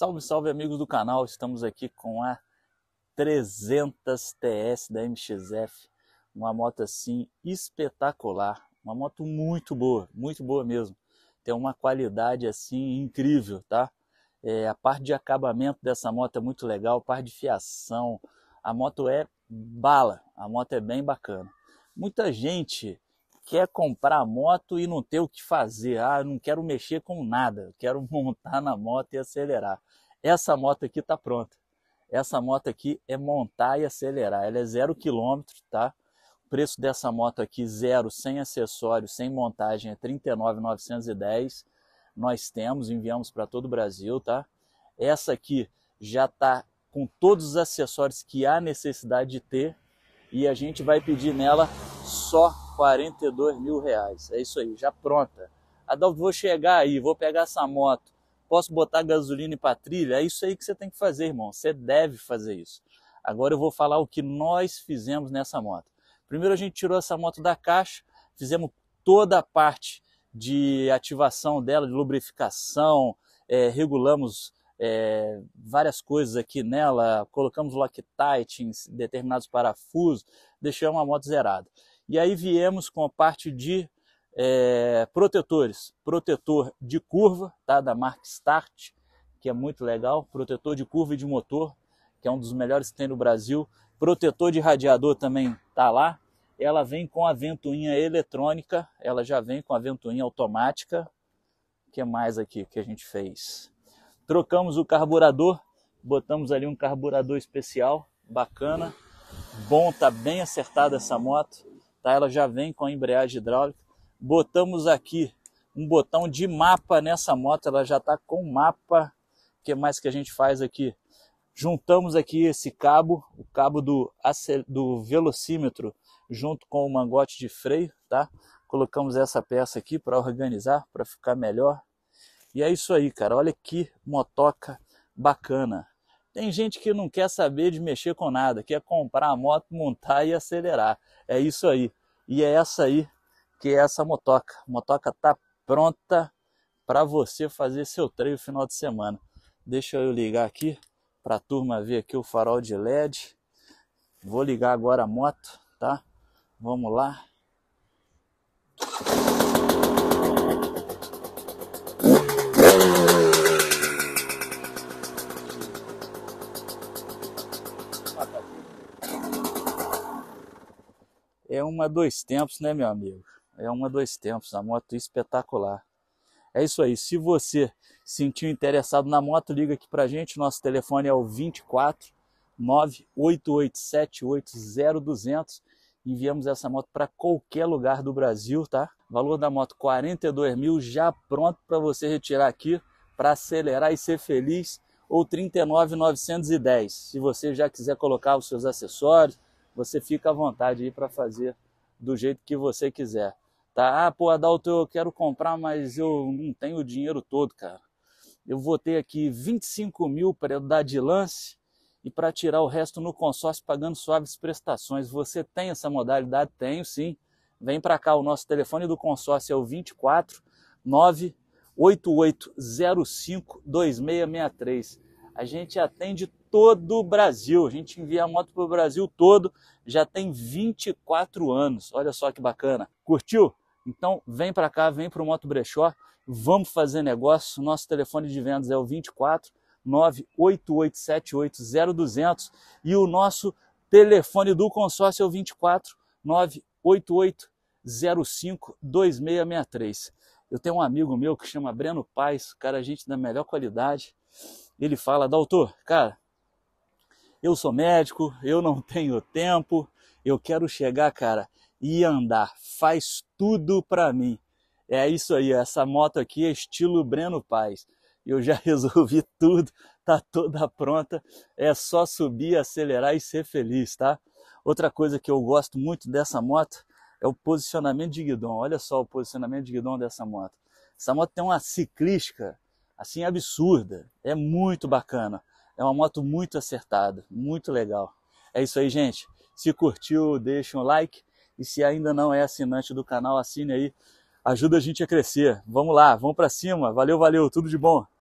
Salve, salve amigos do canal, estamos aqui com a 300 TS da MXF, uma moto assim espetacular, uma moto muito boa, muito boa mesmo, tem uma qualidade assim incrível, tá? É, a parte de acabamento dessa moto é muito legal, a parte de fiação, a moto é bala, a moto é bem bacana. Muita gente quer comprar a moto e não ter o que fazer. Ah, não quero mexer com nada, quero montar na moto e acelerar. Essa moto aqui está pronta. Essa moto aqui é montar e acelerar. Ela é zero quilômetro, tá? O preço dessa moto aqui zero, sem acessório, sem montagem, é 39,910. Nós temos, enviamos para todo o Brasil, tá? Essa aqui já está com todos os acessórios que há necessidade de ter e a gente vai pedir nela só 42 mil reais. É isso aí, já pronta. Adalto, vou chegar aí, vou pegar essa moto, posso botar gasolina e patrilha? É isso aí que você tem que fazer, irmão. Você deve fazer isso. Agora eu vou falar o que nós fizemos nessa moto. Primeiro a gente tirou essa moto da caixa, fizemos toda a parte de ativação dela, de lubrificação, é, regulamos é, várias coisas aqui nela, colocamos Loctite em determinados parafusos, deixamos a moto zerada. E aí viemos com a parte de é, protetores. Protetor de curva, tá? da marca Start, que é muito legal. Protetor de curva e de motor, que é um dos melhores que tem no Brasil. Protetor de radiador também tá lá. Ela vem com a ventoinha eletrônica, ela já vem com a ventoinha automática. O que mais aqui que a gente fez? Trocamos o carburador, botamos ali um carburador especial, bacana. Bom, tá bem acertada essa moto tá? Ela já vem com a embreagem hidráulica. Botamos aqui um botão de mapa nessa moto, ela já está com mapa. O que mais que a gente faz aqui? Juntamos aqui esse cabo, o cabo do, do velocímetro, junto com o mangote de freio, tá? Colocamos essa peça aqui para organizar, para ficar melhor. E é isso aí, cara. Olha que motoca bacana. Tem gente que não quer saber de mexer com nada, quer comprar a moto, montar e acelerar. É isso aí. E é essa aí que é essa motoca. A motoca tá pronta para você fazer seu treino final de semana. Deixa eu ligar aqui para a turma ver aqui o farol de LED. Vou ligar agora a moto, tá? Vamos lá. É uma dois tempos, né, meu amigo? É uma dois tempos, a moto espetacular. É isso aí. Se você sentiu interessado na moto, liga aqui pra gente. Nosso telefone é o 24 988780200. Enviamos essa moto para qualquer lugar do Brasil, tá? Valor da moto 42 mil, já pronto para você retirar aqui, para acelerar e ser feliz. Ou 39,910. Se você já quiser colocar os seus acessórios, você fica à vontade aí para fazer do jeito que você quiser. Tá? Ah, pô, Adalto, eu quero comprar, mas eu não tenho o dinheiro todo, cara. Eu vou ter aqui 25 mil para dar de lance e para tirar o resto no consórcio pagando suaves prestações. Você tem essa modalidade? Tenho, sim. Vem para cá, o nosso telefone do consórcio é o 24 98805 2663. A gente atende todo o Brasil. A gente envia a moto para o Brasil todo, já tem 24 anos. Olha só que bacana. Curtiu? Então vem para cá, vem para o Moto Brechó, vamos fazer negócio. Nosso telefone de vendas é o 24 988780200 e o nosso telefone do consórcio é o 24 98805 2663. Eu tenho um amigo meu que chama Breno Paz, cara, gente da melhor qualidade. Ele fala, doutor, cara, eu sou médico, eu não tenho tempo, eu quero chegar, cara, e andar. Faz tudo para mim. É isso aí, essa moto aqui é estilo Breno Paz. Eu já resolvi tudo, tá toda pronta, é só subir, acelerar e ser feliz, tá? Outra coisa que eu gosto muito dessa moto é o posicionamento de guidão. Olha só o posicionamento de guidão dessa moto. Essa moto tem uma ciclística assim absurda, é muito bacana. É uma moto muito acertada, muito legal. É isso aí, gente. Se curtiu, deixa um like. E se ainda não é assinante do canal, assine aí. Ajuda a gente a crescer. Vamos lá, vamos para cima. Valeu, valeu, tudo de bom.